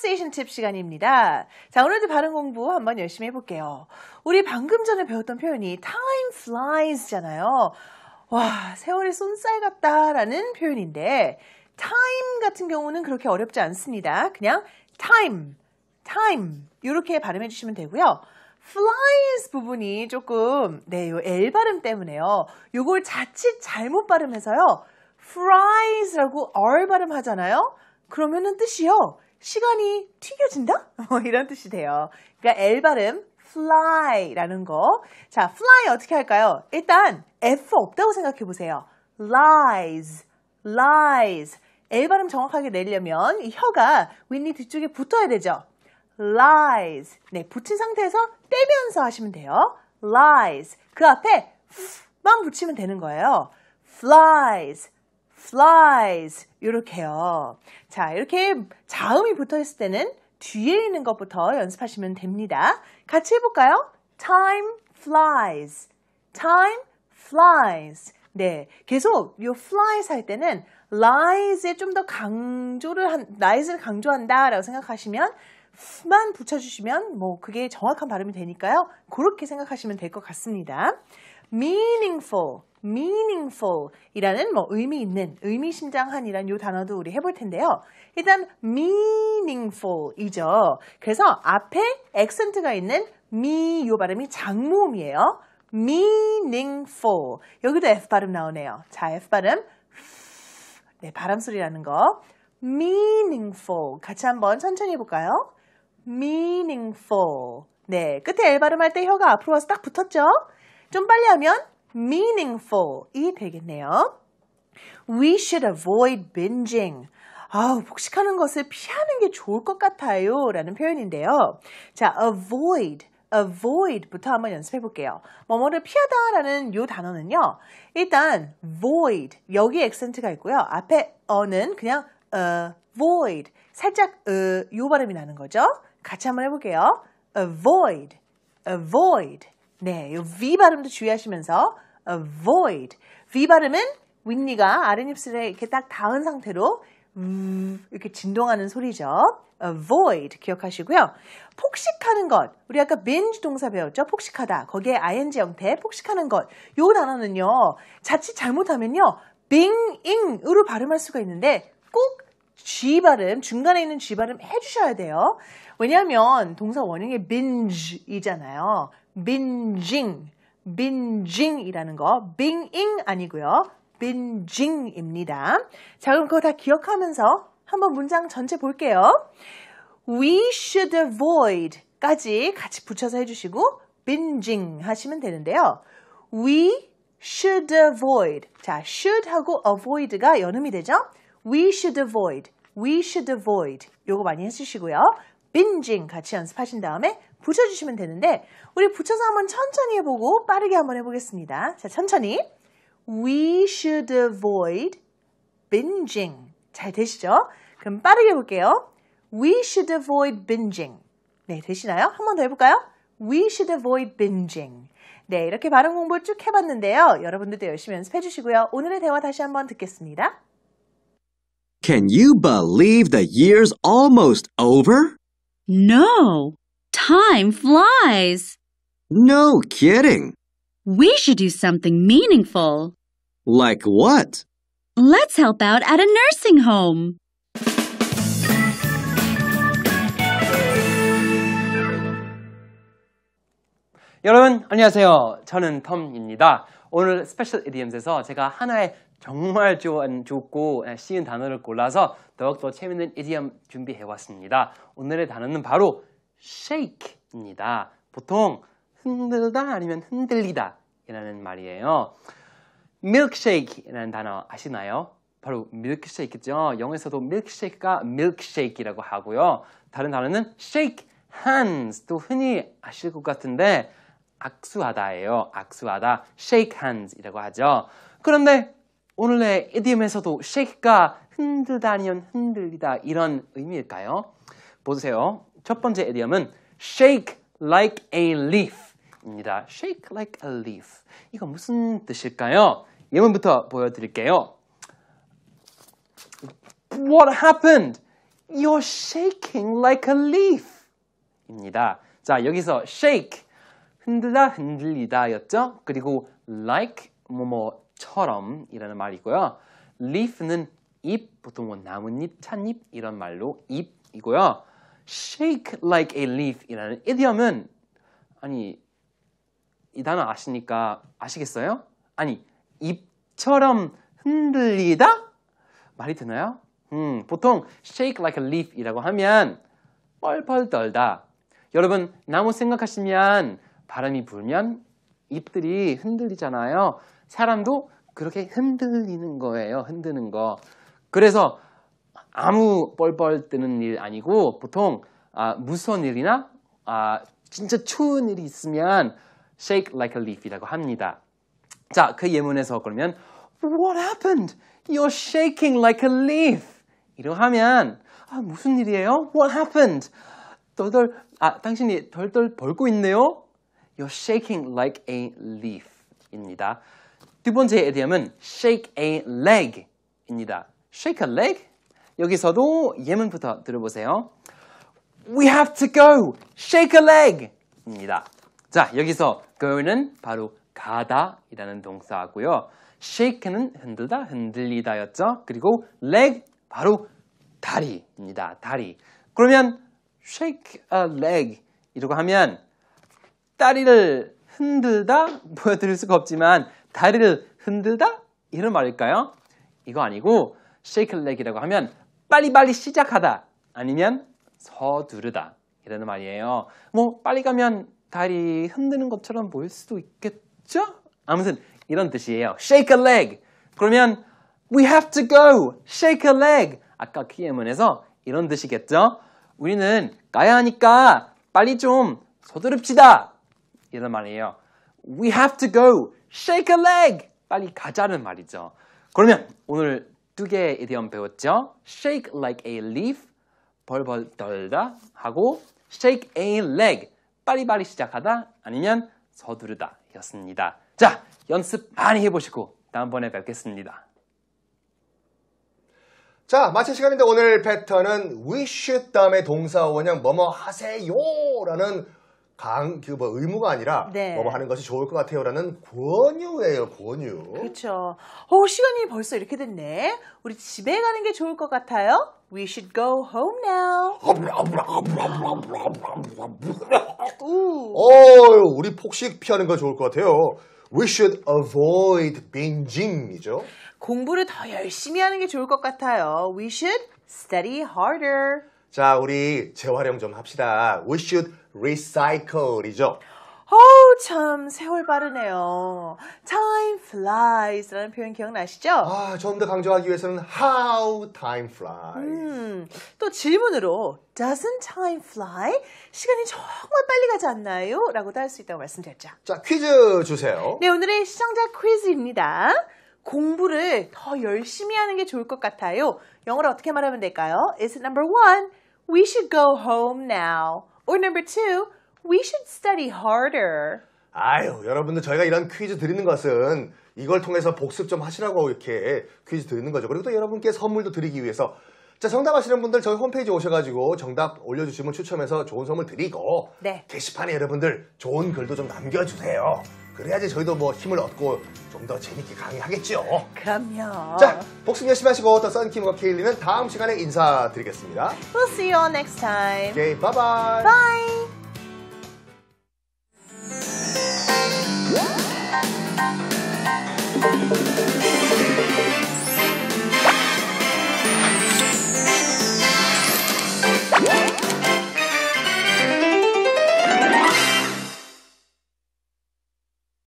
pronunciation 팁 시간입니다. 자, 오늘도 발음 공부 한번 열심히 해볼게요. 우리 방금 전에 배웠던 표현이 time flies잖아요. 와, 세월이 쏜살 같다라는 표현인데 time 같은 경우는 그렇게 어렵지 않습니다. 그냥 time, time 이렇게 발음해 주시면 되고요. flies 부분이 조금 네, 요 L 발음 때문에요. 요걸 자칫 잘못 발음해서요. fries라고 R 발음하잖아요. 그러면은 뜻이요. 시간이 튀겨진다? 어, 이런 뜻이 돼요. 그러니까 L 발음 fly라는 거. 자, fly 어떻게 할까요? 일단 F 없다고 생각해 보세요. lies, lies. L 발음 정확하게 내려면 이 혀가 윗니 뒤쪽에 붙어야 되죠. lies. 네, 붙인 상태에서 떼면서 하시면 돼요. lies. 그 앞에 만 붙이면 되는 거예요. flies, flies 이렇게요. 자 이렇게 자음이 붙어있을 때는 뒤에 있는 것부터 연습하시면 됩니다. 같이 해볼까요? Time flies. Time flies. 네, 계속 요 flies 할 때는 lies에 좀 더 강조를 한, lies를 강조한다라고 생각하시면 만 붙여주시면 뭐 그게 정확한 발음이 되니까요. 그렇게 생각하시면 될 것 같습니다. meaningful, meaningful 이라는 뭐 의미 있는, 의미심장한이란 요 단어도 우리 해볼 텐데요. 일단 meaningful 이죠. 그래서 앞에 액센트가 있는 me 요 발음이 장모음이에요. meaningful. 여기도 F 발음 나오네요. 자, F 발음. 네, 바람 소리라는 거. meaningful. 같이 한번 천천히 해볼까요? meaningful. 네, 끝에 L 발음할 때 혀가 앞으로 와서 딱 붙었죠? 좀 빨리 하면 meaningful이 되겠네요. We should avoid binging. 아 복식하는 것을 피하는 게 좋을 것 같아요. 라는 표현인데요. 자, avoid. avoid부터 한번 연습해 볼게요. 뭐뭐를 피하다라는 요 단어는요. 일단 void 여기 액센트가 있고요. 앞에 어는 그냥 avoid 살짝 으, 요 발음이 나는 거죠. 같이 한번 해볼게요. avoid, avoid. 네, 요 V 발음도 주의하시면서 avoid. 어, v 발음은 윗니가 아랫입술에 이렇게 딱 닿은 상태로 음, 이렇게 진동하는 소리죠. avoid 어, 기억하시고요. 폭식하는 것. 우리 아까 binge 동사 배웠죠? 폭식하다. 거기에 ing 형태 폭식하는 것. 요 단어는요. 자칫 잘못하면요. b i n g 으로 발음할 수가 있는데 꼭 G 발음, 중간에 있는 G 발음 해주셔야 돼요. 왜냐하면 동사 원형이 binge이잖아요. 빈징, 빈징이라는 거 빙잉 아니고요. 빈징입니다. 자 그럼 그거 다 기억하면서 한번 문장 전체 볼게요. We should avoid 까지 같이 붙여서 해주시고 b 징 하시면 되는데요. We should avoid. 자, should 하고 avoid가 연음이 되죠? We should avoid. We should avoid. 요거 많이 해주시고요. b 징 같이 연습하신 다음에 붙여주시면 되는데 우리 붙여서 한번 천천히 해보고 빠르게 한번 해보겠습니다. 자, 천천히. We should avoid binging. 잘 되시죠? 그럼 빠르게 볼게요. We should avoid binging. 네, 되시나요? 한 번 더 해볼까요? We should avoid binging. 네, 이렇게 발음 공부를 쭉 해봤는데요. 여러분들도 열심히 연습해 주시고요. 오늘의 대화 다시 한번 듣겠습니다. Can you believe the year's almost over? No, Time flies. No kidding. We should do something meaningful. Like what? Let's help out at a nursing home. 여러분 안녕하세요. 저는 텀입니다. 오늘 스페셜 이디엄스에서 제가 하나의 정말 좋고 쉬운 단어를 골라서 더욱더 재밌는 이디엄 준비해왔습니다. 오늘의 단어는 바로 shake입니다. 보통 흔들다 아니면 흔들리다 이라는 말이에요. milkshake라는 단어 아시나요? 바로 m i l k 밀크쉐이크죠. 영어에서도 m i l k s h a k e 가 milkshake이라고 하고요. 다른 단어는 shake hands 또 흔히 아실 것 같은데 악수하다예요. 악수하다 shake hands이라고 하죠. 그런데 오늘의 이디엄에서도 shake가 흔들다 아니면 흔들리다 이런 의미일까요? 보세요. 첫 번째 이디엄은 shake like a leaf입니다. shake like a leaf. 이거 무슨 뜻일까요? 예문부터 보여드릴게요. What happened? You're shaking like a leaf. 입니다. 자, 여기서 shake, 흔들다, 흔들리다 였죠? 그리고 like, 뭐뭐처럼 이라는 말이 고요 leaf는 잎, 보통 은 뭐 나뭇잎, 찻잎 이런 말로 잎이고요. shake like a leaf이라는 이디엄은 아니 이 단어 아시니까 아시겠어요? 아니 잎처럼 흔들리다 말이 되나요? 음, 보통 shake like a leaf이라고 하면 뻘뻘 떨다. 여러분 나무 생각하시면 바람이 불면 잎들이 흔들리잖아요. 사람도 그렇게 흔들리는 거예요. 흔드는 거. 그래서 아무 뻘뻘 뜨는 일 아니고 보통 아, 무서운 일이나 아, 진짜 추운 일이 있으면 shake like a leaf이라고 합니다. 자, 그 예문에서 그러면 What happened? You're shaking like a leaf. 이러하면 아, 무슨 일이에요? What happened? 덜덜 아, 당신이 덜덜 벌고 있네요. You're shaking like a leaf입니다. 두 번째 에디엄은 shake a leg입니다. shake a leg? 여기서도 예문부터 들어보세요. We have to go. Shake a leg. 입니다. 자, 여기서 go는 바로 가다이라는 동사고요. shake는 흔들다, 흔들리다였죠. 그리고 leg 바로 다리입니다. 다리. 그러면 shake a leg 이라고 하면 다리를 흔들다 보여드릴 수가 없지만 다리를 흔들다 이런 말일까요? 이거 아니고 shake a leg이라고 하면 빨리빨리 시작하다 아니면 서두르다 이라 말이에요. 뭐 빨리 가면 다리 흔드는 것처럼 보일 수도 있겠죠? 아무튼 이런 뜻이에요. Shake a leg. 그러면 We have to go. Shake a leg. 아까 키예문에서 이런 뜻이겠죠? 우리는 가야 하니까 빨리 좀 서두릅시다. 이런 말이에요. We have to go. Shake a leg. 빨리 가자는 말이죠. 그러면 오늘 두 개의 이디엄 배웠죠? shake like a leaf, 벌벌 떨다 하고 shake a leg, 빠리빠리 시작하다 아니면 서두르다 였습니다. 자, 연습 많이 해보시고 다음번에 뵙겠습니다. 자, 마칠 시간인데 오늘 패턴은 wish 다음의 동사 원형 뭐뭐 하세요 라는 강, 그, 뭐, 의무가 아니라, 네. 뭐, 뭐, 하는 것이 좋을 것 같아요라는 권유예요, 권유. 그렇죠. 어, 시간이 벌써 이렇게 됐네. 우리 집에 가는 게 좋을 것 같아요. We should go home now. 어, 우리 폭식 피하는 거 좋을 것 같아요. We should avoid binging이죠. 공부를 더 열심히 하는 게 좋을 것 같아요. We should study harder. 자, 우리 재활용 좀 합시다. We should recycle이죠. 어우 참 세월 빠르네요. Time flies라는 표현 기억나시죠? 아, 좀 더 강조하기 위해서는 how time flies. 음, 또 질문으로 doesn't time fly? 시간이 정말 빨리 가지 않나요? 라고도 할 수 있다고 말씀드렸죠. 자, 퀴즈 주세요. 네, 오늘의 시청자 퀴즈입니다. 공부를 더 열심히 하는 게 좋을 것 같아요. 영어를 어떻게 말하면 될까요? Is number one, We should go home now. Or number two, we should study harder. 아유, 여러분들 저희가 이런 퀴즈 드리는 것은 이걸 통해서 복습 좀 하시라고 이렇게 퀴즈 드리는 거죠. 그리고 또 여러분께 선물도 드리기 위해서 자 정답 아시는 분들 저희 홈페이지 오셔가지고 정답 올려주시면 추첨해서 좋은 선물 드리고 네. 게시판에 여러분들 좋은 글도 좀 남겨주세요. 그래야지 저희도 뭐 힘을 얻고 좀 더 재밌게 강의하겠죠. 그럼요. 자, 복습 열심히 하시고 또 썬킴과 케일리는 다음 시간에 인사드리겠습니다. We'll see you all next time. Okay, bye bye. Bye.